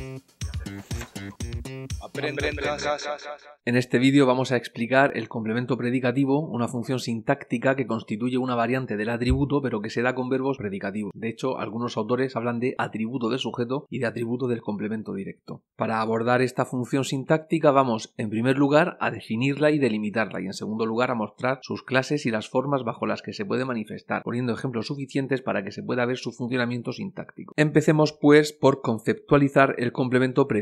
Mm-hmm. en En este vídeo vamos a explicar el complemento predicativo, una función sintáctica que constituye una variante del atributo, pero que se da con verbos predicativos. De hecho, algunos autores hablan de atributo del sujeto y de atributo del complemento directo. Para abordar esta función sintáctica vamos, en primer lugar, a definirla y delimitarla, y en segundo lugar, a mostrar sus clases y las formas bajo las que se puede manifestar, poniendo ejemplos suficientes para que se pueda ver su funcionamiento sintáctico. Empecemos, pues, por conceptualizar el complemento predicativo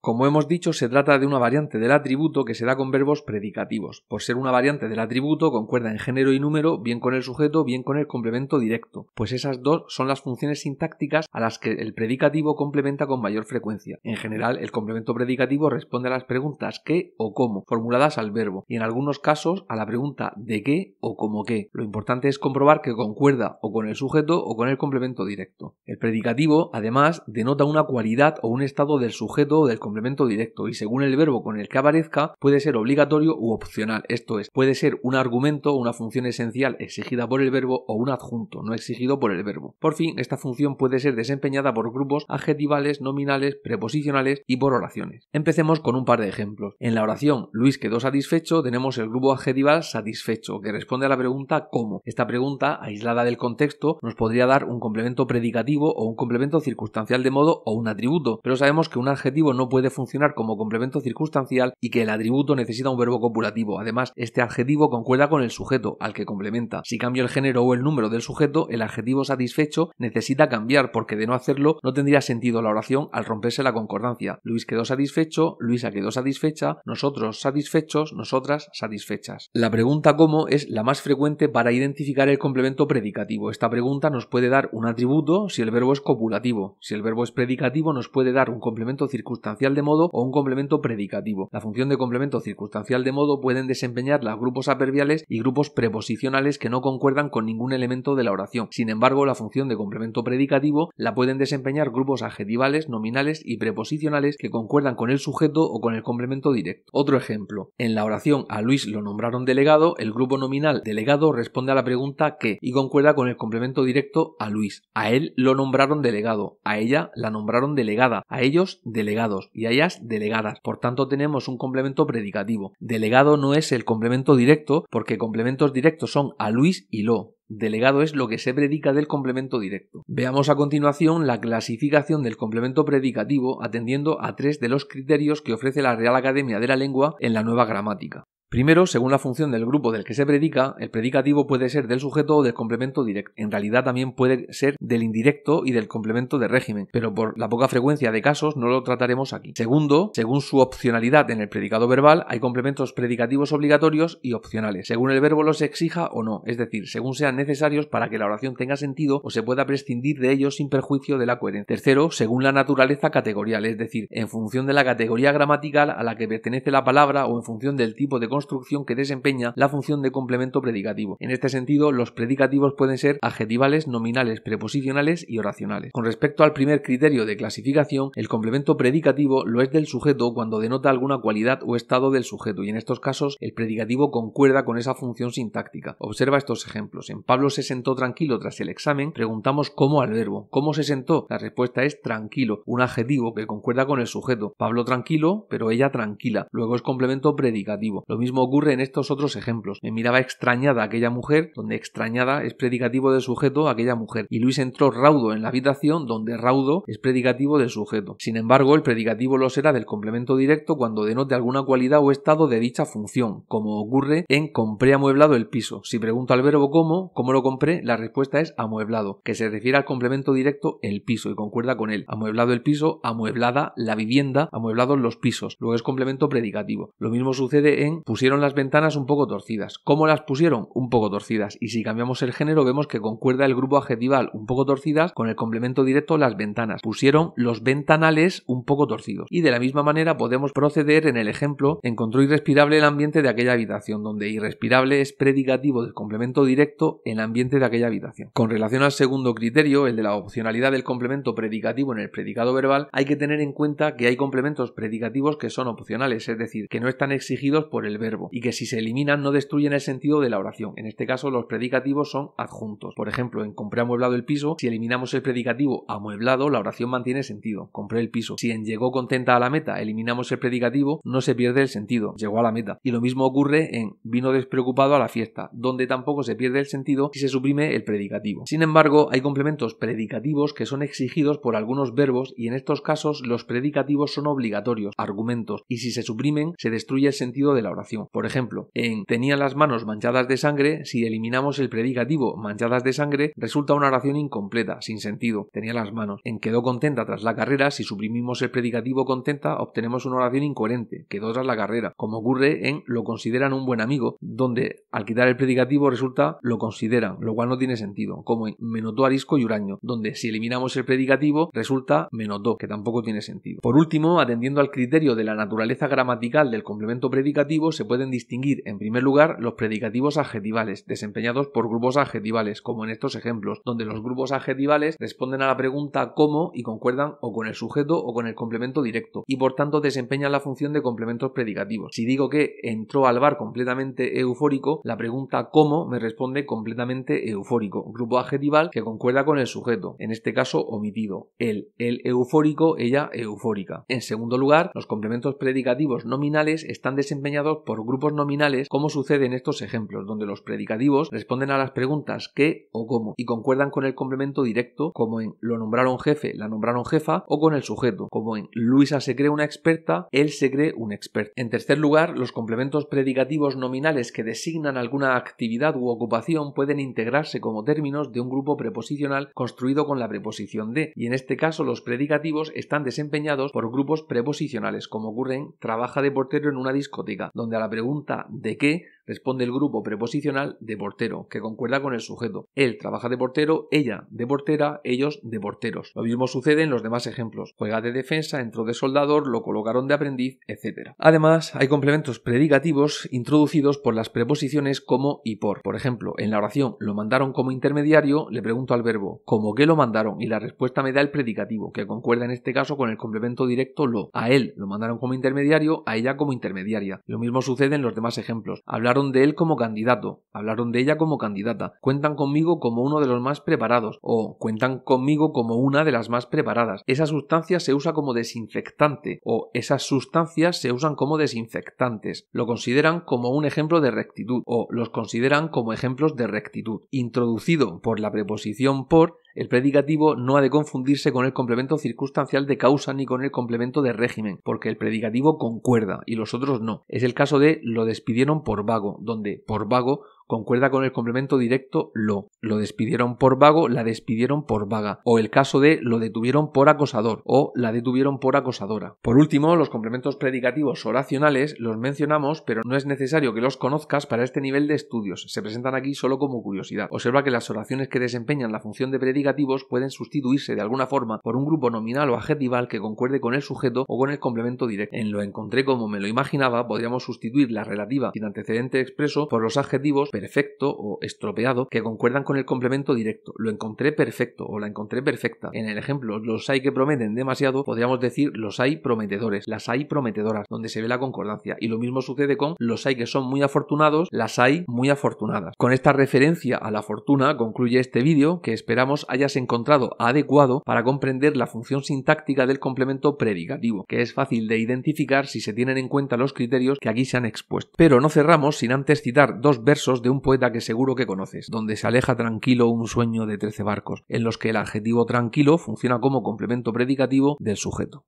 como hemos dicho, se trata de una variante del atributo que se da con verbos predicativos, por ser una variante del atributo concuerda en género y número, bien con el sujeto, bien con el complemento directo, pues esas dos son las funciones sintácticas a las que el predicativo complementa con mayor frecuencia. En general, el complemento predicativo responde a las preguntas qué o cómo, formuladas al verbo, y en algunos casos a la pregunta de qué o cómo qué. Lo importante es comprobar que concuerda o con el sujeto o con el complemento directo. El predicativo, además, denota una cualidad o un estado del sujeto o del complemento directo y según el verbo con el que aparezca puede ser obligatorio u opcional, esto es, puede ser un argumento, una función esencial exigida por el verbo o un adjunto no exigido por el verbo. Por fin, esta función puede ser desempeñada por grupos adjetivales, nominales, preposicionales y por oraciones. Empecemos con un par de ejemplos. En la oración Luis quedó satisfecho tenemos el grupo adjetival satisfecho que responde a la pregunta ¿cómo? Esta pregunta, aislada del contexto, nos podría dar un complemento predicativo o un complemento circunstancial de modo o un atributo, pero sabemos que un adjetivo no puede funcionar como complemento circunstancial y que el atributo necesita un verbo copulativo. Además, este adjetivo concuerda con el sujeto, al que complementa. Si cambio el género o el número del sujeto, el adjetivo satisfecho necesita cambiar, porque de no hacerlo no tendría sentido la oración al romperse la concordancia. Luis quedó satisfecho, Luisa quedó satisfecha, nosotros satisfechos, nosotras satisfechas. La pregunta cómo es la más frecuente para identificar el complemento predicativo. Esta pregunta nos puede dar un atributo si el verbo es copulativo. Si el verbo es predicativo, nos puede dar un complemento circunstancial de modo o un complemento predicativo. La función de complemento circunstancial de modo pueden desempeñar los grupos aperviales y grupos preposicionales que no concuerdan con ningún elemento de la oración. Sin embargo, la función de complemento predicativo la pueden desempeñar grupos adjetivales, nominales y preposicionales que concuerdan con el sujeto o con el complemento directo. Otro ejemplo. En la oración a Luis lo nombraron delegado, el grupo nominal delegado responde a la pregunta que y concuerda con el complemento directo a Luis. A él lo nombraron delegado, a ella la nombraron delegada, a ellos delegados y a ellas delegadas. Por tanto, tenemos un complemento predicativo. Delegado no es el complemento directo, porque complementos directos son a Luis y lo. Delegado es lo que se predica del complemento directo. Veamos a continuación la clasificación del complemento predicativo atendiendo a tres de los criterios que ofrece la Real Academia de la Lengua en la nueva gramática. Primero, según la función del grupo del que se predica, el predicativo puede ser del sujeto o del complemento directo. En realidad también puede ser del indirecto y del complemento de régimen, pero por la poca frecuencia de casos no lo trataremos aquí. Segundo, según su opcionalidad en el predicado verbal, hay complementos predicativos obligatorios y opcionales, según el verbo los exija o no, es decir, según sean necesarios para que la oración tenga sentido o se pueda prescindir de ellos sin perjuicio de la coherencia. Tercero, según la naturaleza categorial, es decir, en función de la categoría gramatical a la que pertenece la palabra o en función del tipo de construcción que desempeña la función de complemento predicativo. En este sentido, los predicativos pueden ser adjetivales, nominales, preposicionales y oracionales. Con respecto al primer criterio de clasificación, el complemento predicativo lo es del sujeto cuando denota alguna cualidad o estado del sujeto y en estos casos el predicativo concuerda con esa función sintáctica. Observa estos ejemplos. En Pablo se sentó tranquilo tras el examen, preguntamos cómo al verbo. ¿Cómo se sentó? La respuesta es tranquilo, un adjetivo que concuerda con el sujeto. Pablo tranquilo, pero ella tranquila. Luego es complemento predicativo. Lo mismo ocurre en estos otros ejemplos. Me miraba extrañada aquella mujer, donde extrañada es predicativo del sujeto aquella mujer, y Luis entró raudo en la habitación, donde raudo es predicativo del sujeto. Sin embargo, el predicativo lo será del complemento directo cuando denote alguna cualidad o estado de dicha función, como ocurre en compré amueblado el piso. Si pregunto al verbo cómo, cómo lo compré, la respuesta es amueblado, que se refiere al complemento directo el piso y concuerda con él. Amueblado el piso, amueblada la vivienda, amueblados los pisos. Luego es complemento predicativo. Lo mismo sucede en pusieron las ventanas un poco torcidas. ¿Cómo las pusieron? Un poco torcidas. Y si cambiamos el género, vemos que concuerda el grupo adjetival un poco torcidas con el complemento directo las ventanas. Pusieron los ventanales un poco torcidos. Y de la misma manera podemos proceder en el ejemplo encontró irrespirable el ambiente de aquella habitación, donde irrespirable es predicativo del complemento directo en el ambiente de aquella habitación. Con relación al segundo criterio, el de la opcionalidad del complemento predicativo en el predicado verbal, hay que tener en cuenta que hay complementos predicativos que son opcionales, es decir, que no están exigidos por el verbo, y que si se eliminan no destruyen el sentido de la oración. En este caso, los predicativos son adjuntos. Por ejemplo, en compré amueblado el piso, si eliminamos el predicativo amueblado, la oración mantiene sentido. Compré el piso. Si en llegó contenta a la meta eliminamos el predicativo, no se pierde el sentido. Llegó a la meta. Y lo mismo ocurre en vino despreocupado a la fiesta, donde tampoco se pierde el sentido si se suprime el predicativo. Sin embargo, hay complementos predicativos que son exigidos por algunos verbos y en estos casos los predicativos son obligatorios, argumentos, y si se suprimen se destruye el sentido de la oración. Por ejemplo, en tenía las manos manchadas de sangre, si eliminamos el predicativo manchadas de sangre, resulta una oración incompleta, sin sentido. Tenía las manos. En quedó contenta tras la carrera, si suprimimos el predicativo contenta, obtenemos una oración incoherente, quedó tras la carrera, como ocurre en lo consideran un buen amigo, donde al quitar el predicativo resulta lo consideran, lo cual no tiene sentido, como en me notó arisco y huraño, donde si eliminamos el predicativo resulta me notó, que tampoco tiene sentido. Por último, atendiendo al criterio de la naturaleza gramatical del complemento predicativo, se pueden distinguir, en primer lugar, los predicativos adjetivales, desempeñados por grupos adjetivales, como en estos ejemplos, donde los grupos adjetivales responden a la pregunta cómo y concuerdan o con el sujeto o con el complemento directo, y por tanto desempeñan la función de complementos predicativos. Si digo que entró al bar completamente eufórico, la pregunta cómo me responde completamente eufórico, grupo adjetival que concuerda con el sujeto, en este caso omitido, el, el eufórico, ella eufórica. En segundo lugar, los complementos predicativos nominales están desempeñados por grupos nominales, como sucede en estos ejemplos, donde los predicativos responden a las preguntas qué o cómo y concuerdan con el complemento directo, como en lo nombraron jefe, la nombraron jefa, o con el sujeto, como en Luisa se cree una experta, él se cree un experto. En tercer lugar, los complementos predicativos nominales que designan alguna actividad u ocupación pueden integrarse como términos de un grupo preposicional construido con la preposición de, y en este caso los predicativos están desempeñados por grupos preposicionales, como ocurre en trabaja de portero en una discoteca, donde a la pregunta de qué responde el grupo preposicional de portero, que concuerda con el sujeto. Él trabaja de portero, ella de portera, ellos de porteros. Lo mismo sucede en los demás ejemplos. Juega de defensa, entró de soldador, lo colocaron de aprendiz, etc. Además, hay complementos predicativos introducidos por las preposiciones como y por. Por ejemplo, en la oración lo mandaron como intermediario, le pregunto al verbo, ¿cómo que lo mandaron? Y la respuesta me da el predicativo, que concuerda en este caso con el complemento directo lo. A él lo mandaron como intermediario, a ella como intermediaria. Lo mismo sucede en los demás ejemplos. Hablar hablaron de él como candidato, hablaron de ella como candidata, cuentan conmigo como uno de los más preparados o cuentan conmigo como una de las más preparadas. Esa sustancia se usa como desinfectante o esas sustancias se usan como desinfectantes. Lo consideran como un ejemplo de rectitud o los consideran como ejemplos de rectitud. Introducido por la preposición por, el predicativo no ha de confundirse con el complemento circunstancial de causa ni con el complemento de régimen, porque el predicativo concuerda y los otros no. Es el caso de lo despidieron por vago, donde por vago concuerda con el complemento directo lo. Lo despidieron por vago, la despidieron por vaga. O el caso de lo detuvieron por acosador o la detuvieron por acosadora. Por último, los complementos predicativos oracionales los mencionamos, pero no es necesario que los conozcas para este nivel de estudios. Se presentan aquí solo como curiosidad. Observa que las oraciones que desempeñan la función de predicativos pueden sustituirse de alguna forma por un grupo nominal o adjetival que concuerde con el sujeto o con el complemento directo. En lo encontré como me lo imaginaba, podríamos sustituir la relativa sin antecedente expreso por los adjetivos perfecto o estropeado que concuerdan con el complemento directo. Lo encontré perfecto o la encontré perfecta. En el ejemplo, los hay que prometen demasiado, podríamos decir los hay prometedores, las hay prometedoras, donde se ve la concordancia. Y lo mismo sucede con los hay que son muy afortunados, las hay muy afortunadas. Con esta referencia a la fortuna concluye este vídeo que esperamos hayas encontrado adecuado para comprender la función sintáctica del complemento predicativo, que es fácil de identificar si se tienen en cuenta los criterios que aquí se han expuesto. Pero no cerramos sin antes citar dos versos de un poeta que seguro que conoces, donde se aleja tranquilo un sueño de trece barcos, en los que el adjetivo tranquilo funciona como complemento predicativo del sujeto.